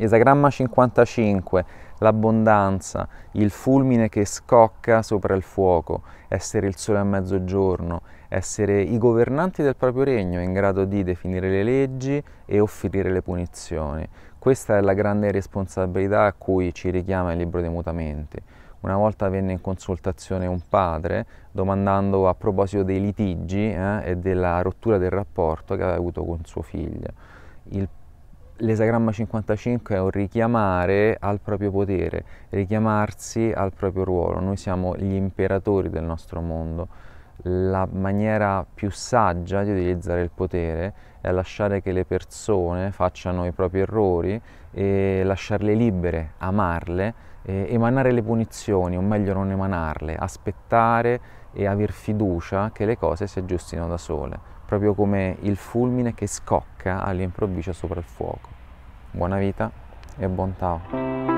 Esagramma 55, l'abbondanza, il fulmine che scocca sopra il fuoco, essere il sole a mezzogiorno, essere i governanti del proprio regno in grado di definire le leggi e offrire le punizioni. Questa è la grande responsabilità a cui ci richiama il libro dei mutamenti. Una volta venne in consultazione un padre domandando a proposito dei litigi eh, e della rottura del rapporto che aveva avuto con suo figlio. Il L'esagramma 55 è un richiamare al proprio potere, richiamarsi al proprio ruolo. Noi siamo gli imperatori del nostro mondo la maniera più saggia di utilizzare il potere è lasciare che le persone facciano i propri errori e lasciarle libere, amarle, emanare le punizioni, o meglio non emanarle, aspettare e aver fiducia che le cose si aggiustino da sole, proprio come il fulmine che scocca all'improvviso sopra il fuoco. Buona vita e buon Tao.